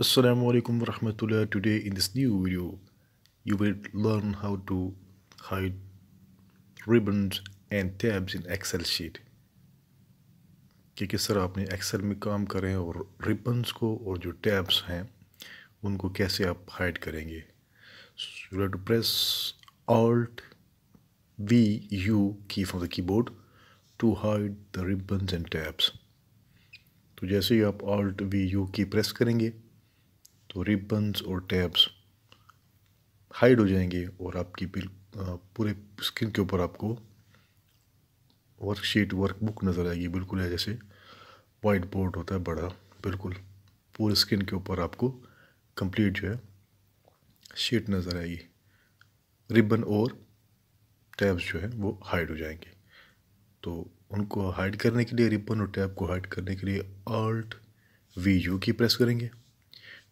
Assalamu alaikum warahmatullah. Today in this new video, you will learn how to hide ribbons and tabs in Excel sheet. कि किस तरह आपने Excel में काम करें और रिबन्स को और जो टैब्स हैं उनको कैसे आप हाइड करेंगे you to press alt V U key from the keyboard to hide the ribbons and tabs तो जैसे ही आप alt V U key press करेंगे तो रिबन्स और टैब्स हाइड हो जाएंगे और आपकी बिल पूरे स्किन के ऊपर आपको वर्कशीट वर्कबुक नज़र आएगी बिल्कुल है जैसे वाइट बोर्ड होता है बड़ा बिल्कुल पूरे स्किन के ऊपर आपको कंप्लीट जो है शीट नज़र आएगी रिबन और टैब्स जो है वो हाइड हो जाएंगे तो उनको हाइड करने के लिए रिबन और टैब को हाइड करने के लिए alt V U key press करेंगे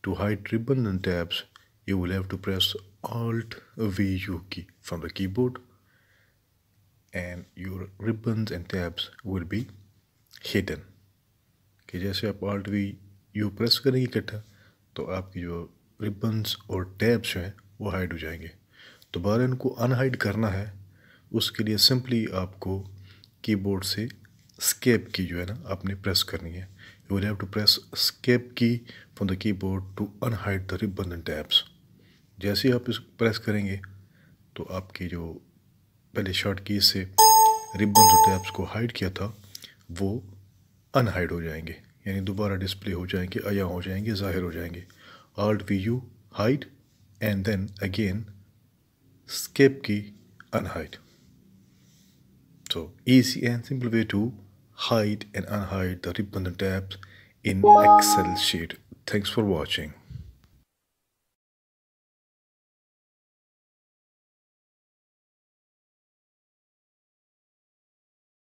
To hide ribbon and tabs, you will have to press Alt V U key from the keyboard and your ribbons and tabs will be hidden. कि जैसे आप Alt V U press करेंगे इकट्ठा तो आपकी जो ribbons और tabs जो हैं वो हाइड हो जाएंगे दोबारा इनको unhide करना है उसके लिए simply आपको keyboard से escape की जो है ना आपने press करनी है you will have to press escape key from the keyboard to unhide the ribbon and tabs जैसे ही आप इस प्रेस करेंगे तो आपकी जो पहले शॉर्ट की से रिबन जो टैब्स को हाइड किया था वो अनहाइड हो जाएंगे यानी दोबारा डिस्प्ले हो जाएंगे अया हो जाएंगे ज़ाहिर हो जाएंगे alt V U hide and then again escape key unhide So easy and simple way to hide and unhide the ribbon tabs in Excel sheet. Thanks for watching.